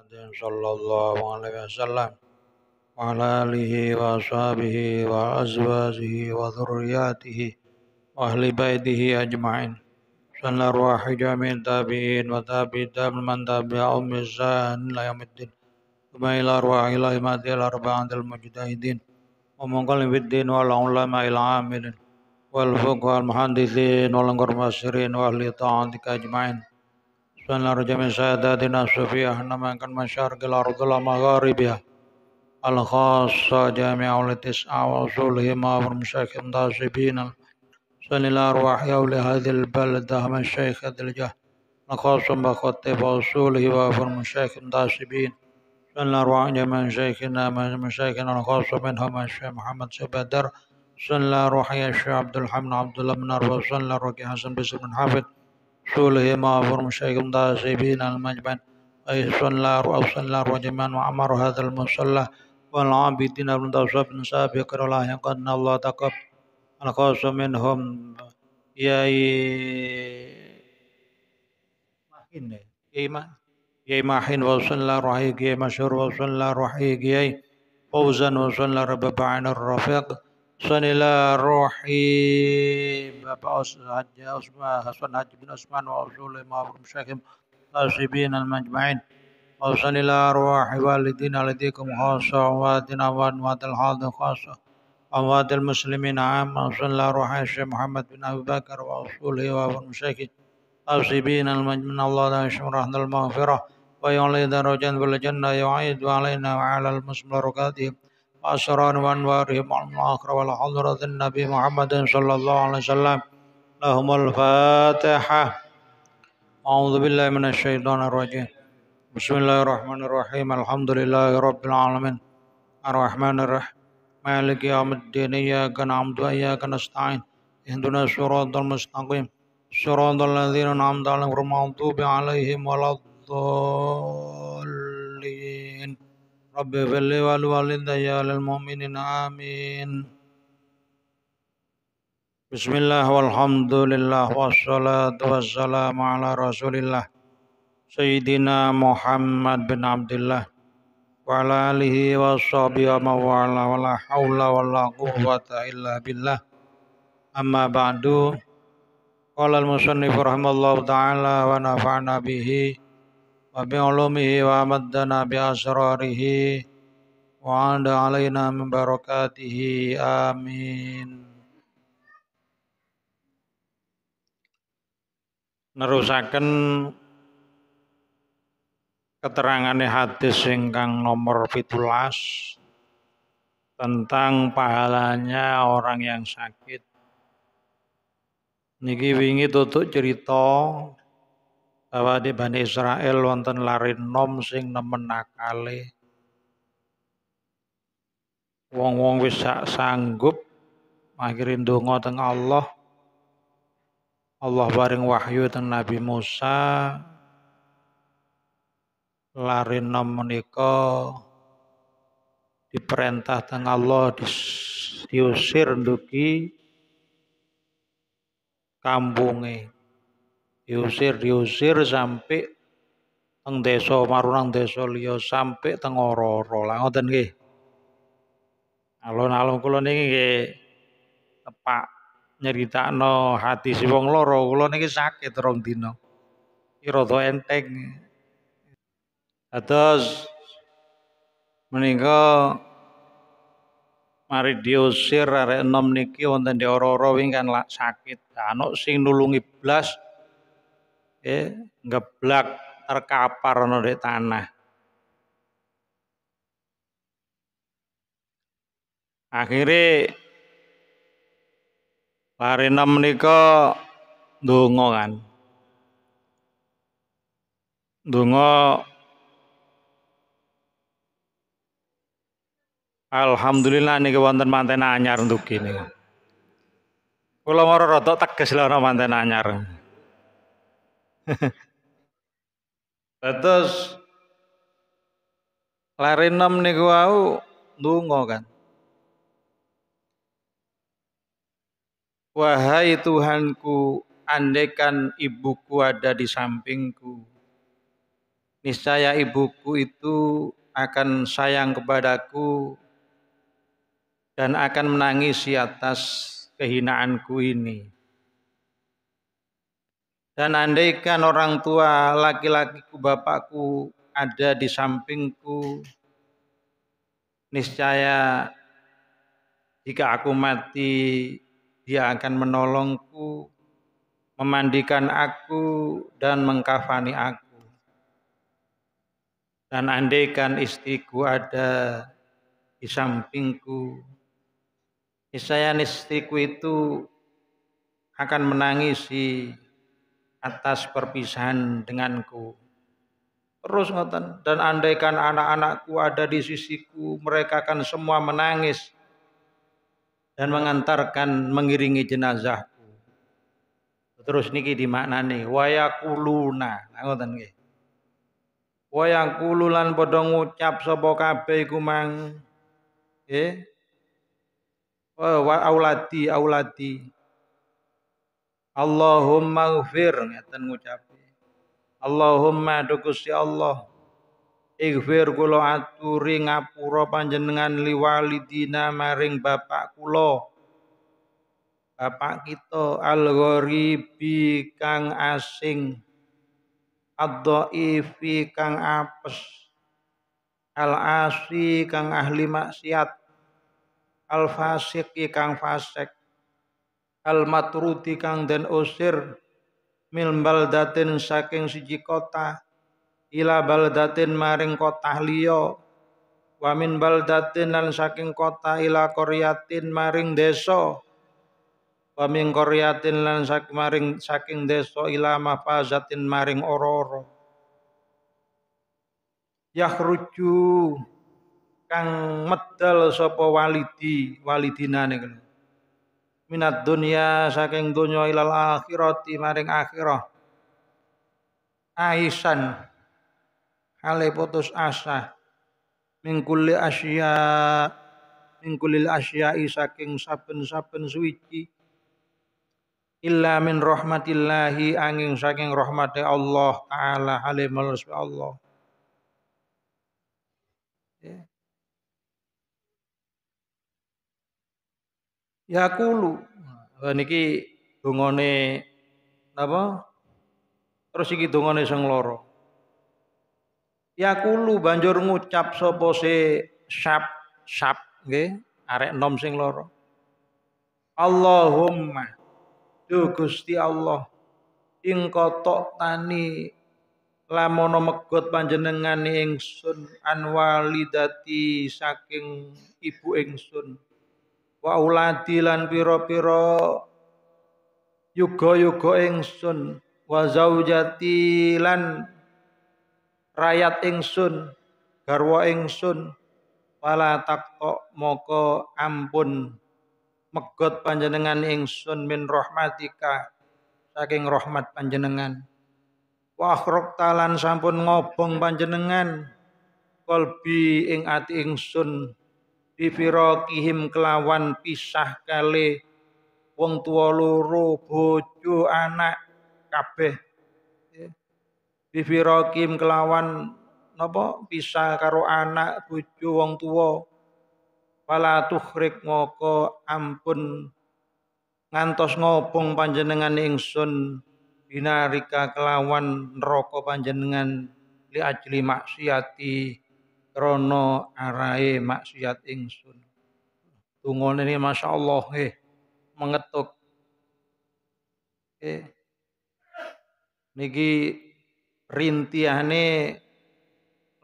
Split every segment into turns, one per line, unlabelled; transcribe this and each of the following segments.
محمد صلى الله عليه وسلم وعلى آله وأصحابه وأزواجه وذرياته وأهل بيته أجمعين سن أرواح جميع التابعين وتابعي تابع من تابعهم بإحسان إلى يوم الدين ثم إلى أرواح الأئمة الأربعة المجتهدين ومنقلب الدين والعلماء العاملين والفقهاء المحدثين والمعاصرين وأهل طاعتك أجمعين أن نرجى من ساداتنا الصوفية أن كان من شرق الأرض إلى مغاربها الخاصة جامعة لتسعة وأصولهما والمساكن داسبين سن الأرواح يولي هذه البلدة من شيخ الجه الخاص بخطب وأصوله والمساكن داسبين سن الأرواح جميع شيخنا من مشايخنا الخاص منهم الشيخ محمد سبدر سن الأرواح الشيخ عبد الحمد عبد الله أربع وسن الأرواح حسن بن حافظ شوله ما رسوله معفر مشايخ سيبين المجمن أي أيسر الله وأوسن الله وجمان وعمر هذا المصلى والعابدين ابن دوسف بن سابق قد الله تقب الخاص منهم يا ياي ماحين ياي ما ياي ماحين وصلى الله رحيق يا مشهور وصلى الله رحيق يا فوزا وصلى الله رب بعين الرفيق صلى الله الرحيم أبا حج عثمان حسن حج بن عثمان وأصول مع مشاكم الصيبين المجمعين وصل إلى أرواح والدينا لديكم خاصة أمواتنا وأموات الحاضر خاصة أموات المسلمين عام وصل إلى أرواح الشيخ محمد بن أبي بكر وأصوله ومشاكل الصيبين المجمعين الله لا يشمر المغفرة ويعلي درجات بالجنة يعيد علينا وعلى المسلم بركاتهم من وارهم عن وعلى والحضرة النبي محمد صلى الله عليه وسلم لهم الفاتحة أعوذ بالله من الشيطان الرجيم بسم الله الرحمن الرحيم الحمد لله رب العالمين الرحمن الرحيم مالك يوم الدين إياك نعبد وإياك نستعين اهدنا الصراط المستقيم صراط الذين أنعمت عليهم غير المغضوب عليهم ولا الضالين رب بل والوالدي للمؤمنين آمين بسم الله والحمد لله والصلاة والسلام على رسول الله سيدنا محمد بن عبد الله وعلى آله وصحبه ومن والاه ولا حول ولا قوة إلا بالله أما بعد قال المصنف رحمه الله تعالى ونفعنا به وبعلومه وأمدنا بأسراره وعاد علينا من بركاته آمين nerusaken keterangane hadis ingkang nomor fitulas tentang pahalanya orang yang sakit. Niki wingi tutup cerita bahwa di Bani Israel wonten lari nom sing nemen akale. Wong-wong wis sak sanggup akhire ndonga teng Allah. Allah bareng wahyu teng Nabi Musa. Lari nom menika diperintah teng Allah diusir nduki kampunge diusir diusir sampai teng deso marunang deso liyo sampai teng ora lah ngoten nggih alon-alon kula niki nggih tepak no hati si wong loro kula niki sakit rong dina iki to enteng atus menika mari diusir arek enom niki wonten di oro wingkan sakit anu sing nulungi blas eh, ngeblak terkapar no di tanah. Akhirnya Parina menika dongo kan. Dongo Alhamdulillah niki wonten manten anyar untuk ini. Kula mara rada teges lho manten anyar. Terus lari nom niku wau ndonga kan. Wahai Tuhanku, andekan ibuku ada di sampingku. Niscaya ibuku itu akan sayang kepadaku dan akan menangisi atas kehinaanku ini. Dan andaikan orang tua laki-lakiku bapakku ada di sampingku, niscaya jika aku mati dia akan menolongku, memandikan aku dan mengkafani aku. Dan andaikan istriku ada di sampingku, niscaya istriku itu akan menangisi atas perpisahan denganku. Terus ngoten dan andaikan anak-anakku ada di sisiku, mereka akan semua menangis dan mengantarkan mengiringi jenazahku. Terus niki dimaknani wayakuluna. Nah ngoten nggih. Wayakulu lan padha ngucap sapa kabeh iku mang. Nggih. Wa auladi auladi Allahumma gfir ngeten ngucapi Allahumma dukusi ya Allah Ighfir kula aturi ngapura panjenengan liwalidina maring bapak kula Bapak kita al kang asing ad kang apes al-asi kang ahli maksiat al i kang fasik al matruti kang den usir mil baldatin saking siji kota ila baldatin maring kota liya wa min baldatin lan saking kota ila koryatin maring desa wa min koryatin lan saking maring saking desa ila mafazatin maring ororo rucu kang medal sapa walidi walidinane kene minat dunia saking dunia ilal akhirati maring akhirah aisan hale putus asa mingkuli asya mingkulil asya saking saben-saben suci illa min rahmatillahi angin saking rahmati Allah taala hale Allah ya. Ya yakulu niki dongone apa terus iki dongone sing loro yakulu banjur ngucap sapa se sap sap nggih arek nom sing loro Allahumma Duh Gusti Allah ing kotok tani lamono megot panjenengan ingsun anwalidati saking ibu ingsun wa uladi lan pira-pira yuga-yuga ingsun wa zaujati lan rakyat ingsun garwa ingsun wala takto moko ampun megot panjenengan ingsun min rahmatika saking rahmat panjenengan wa akhrok talan sampun ngobong panjenengan kolbi ing ati ingsun bifirokihim kelawan pisah kali wong tua loro bojo anak kabeh ya. bifirokihim kelawan napa pisah karo anak bojo wong tua pala tuhrik moko ampun ngantos ngobong panjenengan ingsun binarika kelawan neraka panjenengan li ajli maksiati Rono arai maksiat ingsun. Tungon ini Masya Allah eh, mengetuk. Eh. Niki rintiane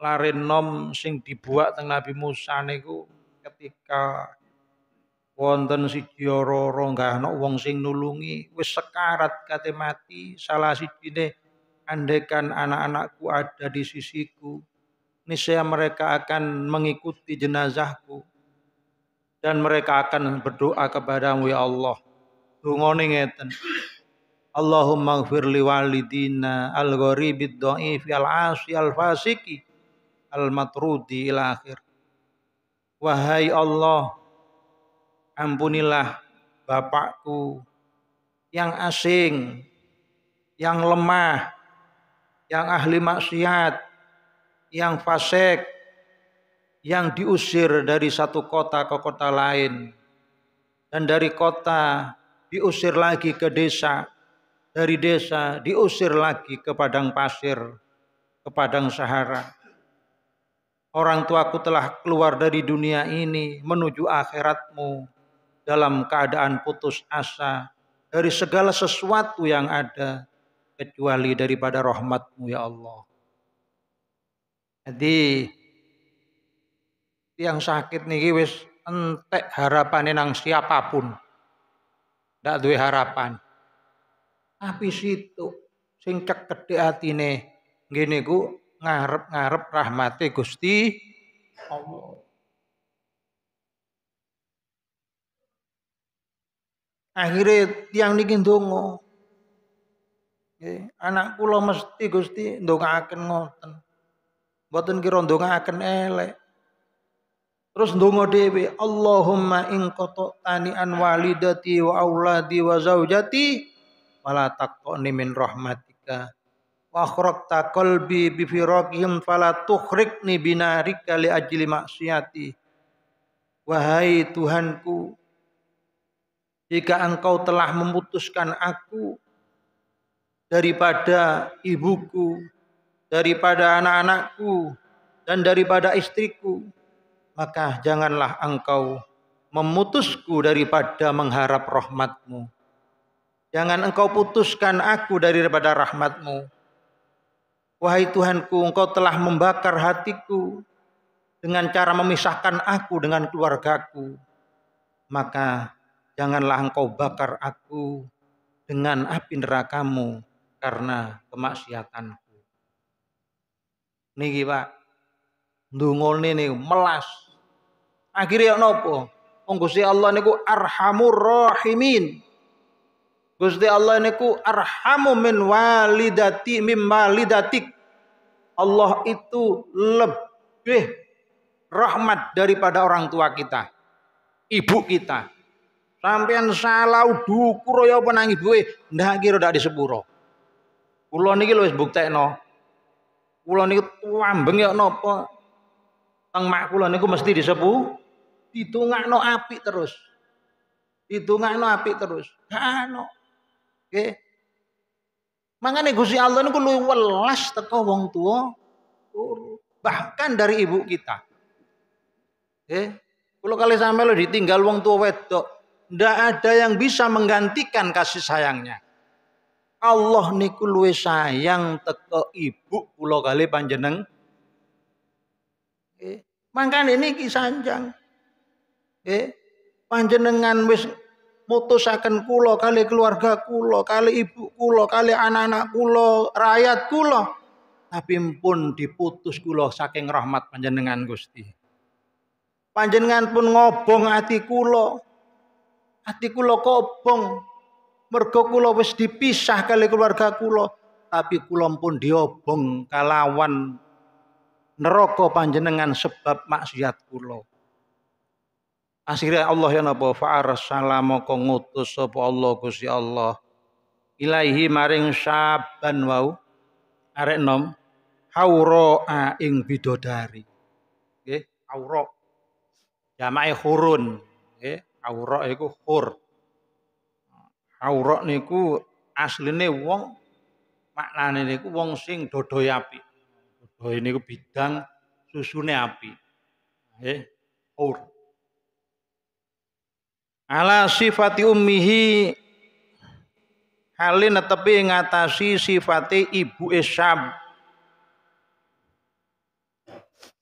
larenom nom sing dibuat teng Nabi Musa niku ketika wonten si Joro nggak ana wong sing nulungi wis sekarat kate mati salah sijine andekan anak-anakku ada di sisiku niscaya mereka akan mengikuti jenazahku dan mereka akan berdoa kepadamu ya Allah. Dungone ngeten. Allahumma ighfir li walidina al-gharibid dhaif al-asi al-fasiki al-matrudi ila akhir. Wahai Allah, ampunilah bapakku yang asing, yang lemah, yang ahli maksiat, yang fasik, yang diusir dari satu kota ke kota lain, dan dari kota diusir lagi ke desa, dari desa diusir lagi ke padang pasir, ke padang Sahara. Orang tuaku telah keluar dari dunia ini menuju akhiratmu dalam keadaan putus asa dari segala sesuatu yang ada kecuali daripada rahmatmu ya Allah. Jadi yang sakit niki wis entek harapannya nang siapapun. Ndak duwe harapan. Tapi situ singkat cek gedhe atine gini ku ngarep-ngarep rahmati Gusti Allah. Akhirnya tiang niki ndonga. Eh, anak kula mesti Gusti ndongaaken ngoten kira ndonga akan elek. Terus ndonga dhewe, Allahumma in tani an walidati wa awladi wa zaujati wala taqni min rahmatika wa akhrak qalbi bi firaqihim fala tukhrikni binarika li ajli maksiyati. Wahai Tuhanku, jika engkau telah memutuskan aku daripada ibuku daripada anak-anakku dan daripada istriku maka janganlah engkau memutusku daripada mengharap rahmatmu jangan engkau putuskan aku daripada rahmatmu wahai Tuhanku engkau telah membakar hatiku dengan cara memisahkan aku dengan keluargaku maka janganlah engkau bakar aku dengan api nerakamu karena kemaksiatanku niki Pak nih nih melas akhirnya nopo Wong oh, Gusti Allah niku arhamur rahimin. Gusti Allah niku arhamu min walidati min walidatik. Allah itu lebih rahmat daripada orang tua kita. Ibu kita. Sampean salah dukuro ya penang ibu e. Ndak kira ndak disepuro. Kula niki lho wis buktekno. Kula niku tuambeng ya napa? Teng mak kula niku mesti disepu ditungakno api terus. Ditungakno api terus. Gak no. Nggih. Okay. Mangane Gusti Allah ini luwih welas teko wong tua bahkan dari ibu kita. oke? kalau kali sampai lo ditinggal wong tua wedok, tidak ada yang bisa menggantikan kasih sayangnya. Allah niku luwe sayang teko ibu pulau kali panjeneng. Eh, Nggih, ini niki sanjang. Nggih, eh, panjenengan wis mutusaken kula kali keluarga kula, kali ibu kula, kali anak-anak kula, rakyat kula. Tapi pun diputus kula saking rahmat panjenengan Gusti. Panjenengan pun ngobong hati kula. hati kula kobong, mergo kula wis dipisah kali keluarga kula tapi kula pun diobong kalawan neraka panjenengan sebab maksiat kula akhirnya Allah ya napa fa arsalama kongutus, ngutus sapa Allah Gusti Allah ilaihi maring saban wau arek nom haura ing bidodari nggih aura jamae hurun nggih aura iku hur Aurok niku asline wong maknane niku wong sing dodoi api. niku bidang susune api. Eh, aur. Ala sifati ummihi halin tepi ngatasi sifati ibu esam.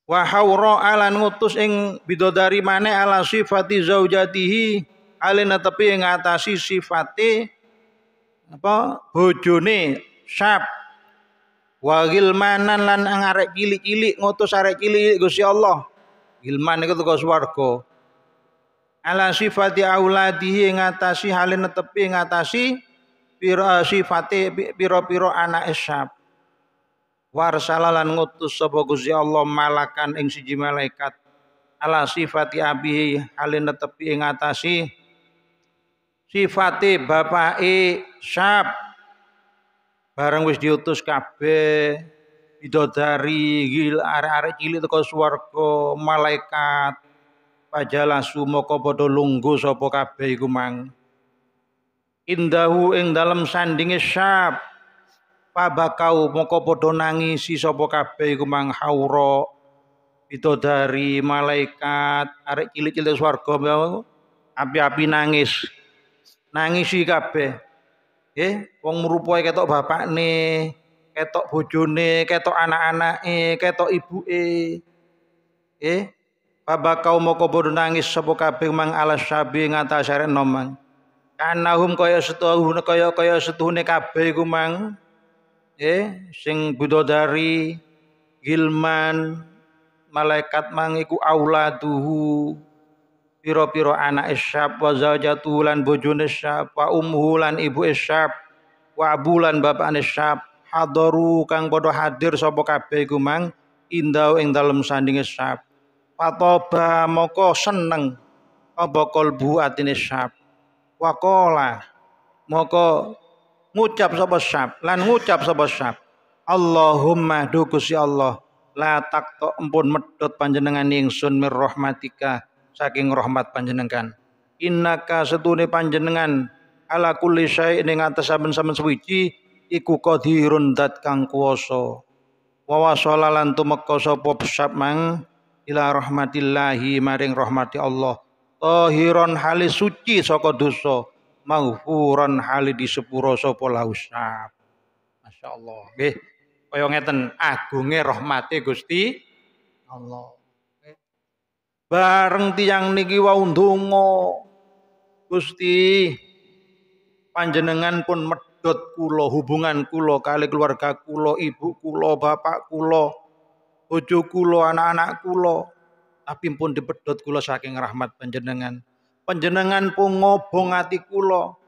Wahauro alan ngutus ing bidodari mane ala sifati zaujatihi alina tepi ing atasi sifati apa bojone syab wa gilmanan lan arek cilik-cilik ngutus arek cilik Gusti Allah gilman iku teko swarga ala sifati auladihi ing atasi halina tepi ing atasi piro sifate piro-piro anak syab warsalalan ngutus sapa Gusti Allah malakan ing siji malaikat ala sifati abihi halina tepi ing atasi sifate bapake Syab bareng wis diutus kabeh bidodari gil arek-arek cilik teko swarga malaikat pajala sumoko padha lunggu sapa kabeh iku mang indahu ing dalam sandinge Syab pabakau moko padha si sapa kabeh iku mang haura bidodari malaikat arek cilik-cilik swarga api-api nangis nangisi kabeh. Nggih, eh, wong rupane ketok bapakne, ketok bojone, ketok anak-anake, ketok ibuke. Nggih, eh, babakau moko padha nangis sapa kabeh mang alasabi ngatasare nomang. Kanahum kaya setuhune kaya kaya setuhune kabeh iku mang. Nggih, eh, sing budodari Gilman malaikat mang iku auladuhu. piro-piro anak isyab wa zaujatulan bojone isyab wa umhulan ibu isyab wa abulan bapak isyab hadaru kang padha hadir sapa kabeh iku mang indau ing dalem sanding isyab patoba moko seneng apa kalbu atine isyab wa qala moko ngucap sapa isyab lan ngucap sapa isyab Allahumma dukusi Allah la takto empun medhot panjenengan ingsun mir rahmatika saking rahmat panjenengan. Innaka setune panjenengan ala kulli syai'in ing atas saben-saben suwiji iku qadirun dat kang kuwasa. Wa wasala lan tumeka sapa mang ila rahmatillahi maring rahmati Allah. Tahiron halis suci saka dosa, maghfuran hali disepuro sapa lausab. Masyaallah. Nggih. Kaya ngeten agunge rahmate Gusti Allah bareng tiang niki wau ndonga Gusti panjenengan pun medot kulo hubungan kulo kali keluarga kulo ibu kulo bapak kulo, bojo kulo anak-anak kulo, tapi pun dipedhot kulo saking rahmat panjenengan panjenengan pun ngobong ati kula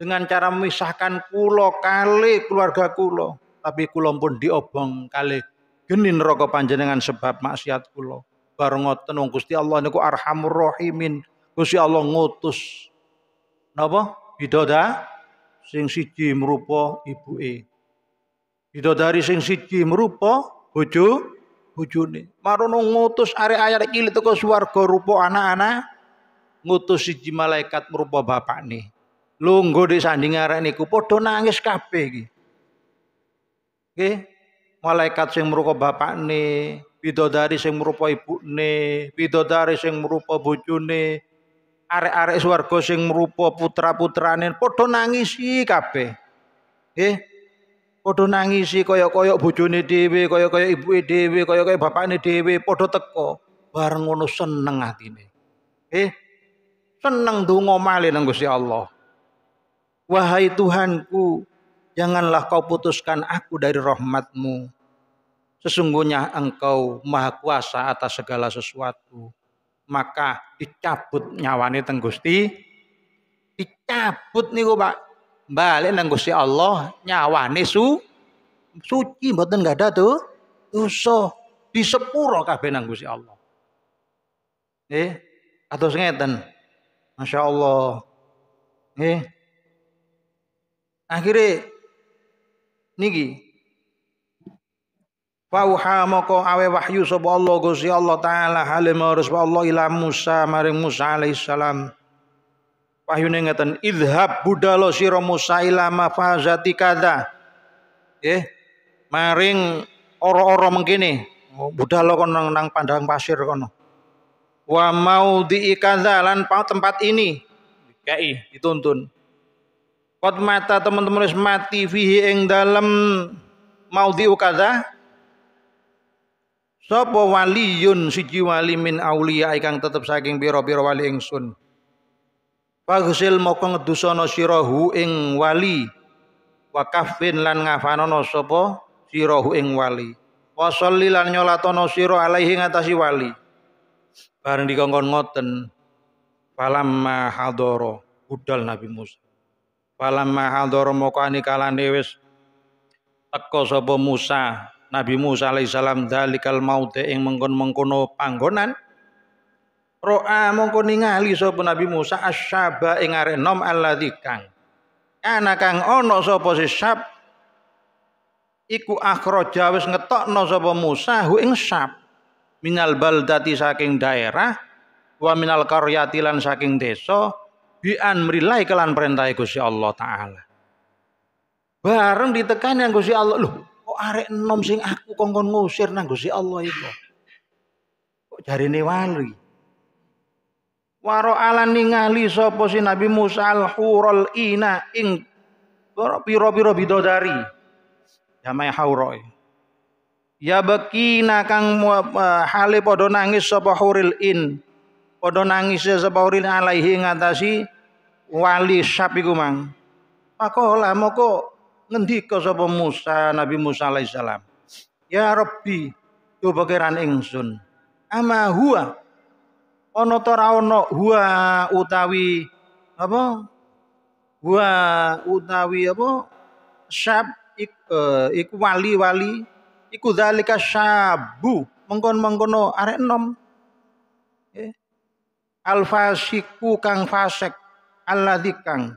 dengan cara memisahkan kulo kali keluarga kulo, tapi kulo pun diobong kali genin rokok panjenengan sebab maksiat kulo bar ngoten wong Gusti Allah niku arhamur rahimin. Gusti Allah ngutus napa? Bidoda sing siji merupa ibuke. Bidodari sing siji merupa bojo bojone. Marono ngutus are arek cilik teko swarga rupa anak-anak ngutus siji malaikat merupa bapakne. Lunggo di sanding arek niku padha nangis kabeh iki. Nggih, malaikat sing merupa bapakne, bidodari sing merupa ibune, bidodari sing merupa bojone, arek-arek swarga sing merupa putra-putrane padha nangisi kabeh. Nggih. Padha nangisi kaya-kaya bojone dhewe, kaya-kaya ibuke dhewe, kaya-kaya bapakne dhewe padha teko. Bareng ngono seneng atine. Nggih. Seneng donga malih nang Gusti Allah. Wahai Tuhanku, janganlah kau putuskan aku dari rahmatmu sesungguhnya engkau maha kuasa atas segala sesuatu. Maka dicabut nyawane teng Gusti. Dicabut niku, Pak. Balik nang Gusti Allah nyawane su suci mboten enggak ada tuh dosa disepuro kabeh nang Gusti Allah. Eh, atau ngeten. Masya Allah. Eh. Akhirnya niki Fauha moko awe wahyu sapa Allah Gusti Allah taala halim marus Allah ila Musa maring Musa alaihissalam. Wahyune ngeten idhab budalo sira Musa ila mafazati kada. Eh maring ora-ora mengkene budalo kon nang, nang pandang pasir kono. Wa mau diikadha lan tempat ini Kai dituntun. Kot mata teman-teman wis mati fihi ing dalem mau diukadha Sapa waliyun siji wali min aulia ikang tetep saking biro-biro wali ingsun. Faghsil moko ngedusana sirahu ing wali wa kafin lan ngafanana sapa sirahu ing wali. Wa sholli lan nyolatana sira alaihi ngatasi wali. Bareng dikongkon ngoten falamma hadara budal Nabi Musa. Falamma hadara moko anikalane wis teko sapa Musa Nabi Musa alaihissalam dalikal maute ing mengkon-mengkono panggonan roa mongko ningali sapa Nabi Musa asyaba ing arek nom alladzi kang ana kang ana sapa si syab iku akhraja wis ngetokno sapa Musa hu ing syab minal baldati saking daerah wa minal qaryati lan saking desa bi merilai kelan perintah Gusti Allah taala bareng ditekan yang Gusti Allah lho arek enom sing aku kongkon ngusir nang Gusti Allah itu. Kok jarine wali. Waro alan ningali sapa si Nabi Musa al hurul ina ing pira-pira bidodari. Jamai hauroi. Ya bekina kang eh, hale padha nangis sapa huril in. podo nangis sapa huril alaihi ngatasi wali sapi kumang. Pakola moko ngendika sapa Musa Nabi Musa salam ya Rabbi tuh pikiran ingsun ama huwa ana ta ra ana huwa utawi apa huwa utawi apa sab ik, uh, iku wali-wali iku zalika sabu mengkon-mengkono arek enom eh. al fasiku kang fasek alladzi kang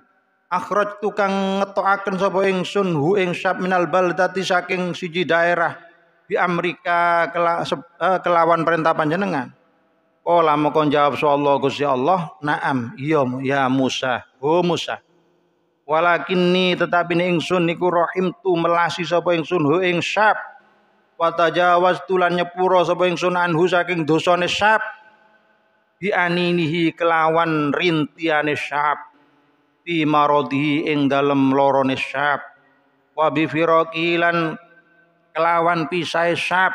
akhraj tukang ngetokaken sapa ingsun hu ing syab minal baldati saking siji daerah di Amerika kela, se, eh, kelawan perintah panjenengan Ola moko jawab Allah Gusti Allah naam iya ya Musa oh Musa ni tetapi ni ingsun niku rahim tu melasi sapa ingsun hu ing syab Wata tajawaz tulan nyepuro sapa ingsun anhu saking dosane syab di aninihi kelawan rintiane syab fi maradihi ing dalem lorone syab wa bi firaqilan kelawan pisai syab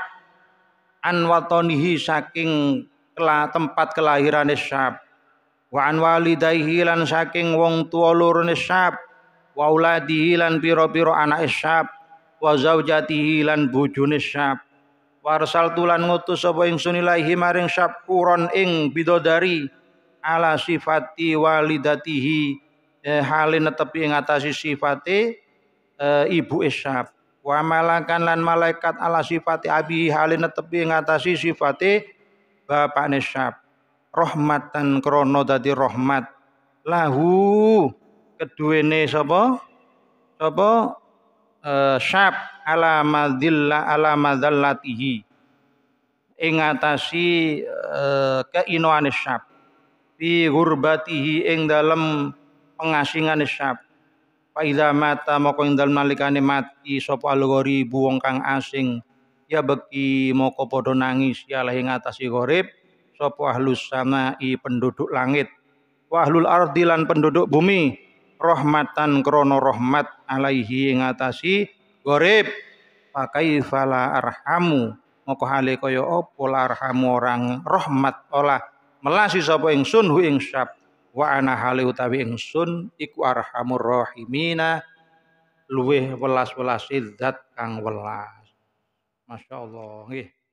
an watonihi saking kela, tempat kelahirane syab wa an walidaihi lan saking wong tuwa lorone syab wa auladihi lan pira-pira anake syab wa zaujatihi lan bojone syab Warsal tulan ngutus sapa ingsun ilahi maring kuron ing bidodari ala sifati walidatihi Eh, halin netepi atasi sifate eh, ibu isyaf wa malakan lan malaikat ala sifati abi halin netepi atasi sifate bapak isyaf rahmatan krono dadi rahmat lahu keduene sapa sapa eh, syab ala madzilla ala madzallatihi ing atasi eh, keinoane syab fi gurbatihi ing dalem pengasingan syab fa idza mata moko indal malikane mati sapa al buwong kang asing ya beki moko padha nangis ya lahi ngatasi gorib, sapa ahlus samai penduduk langit wa ahlul ardi lan penduduk bumi rahmatan krono rahmat alaihi ngatasi gorib, pakai fala arhamu moko hale kaya apa arhamu orang rahmat olah melasi sapa ingsun hu ing syab wa ana hale utawi ingsun iku arhamur rahimina luweh welas-welas zat kang welas. masyaAllah. Nggih.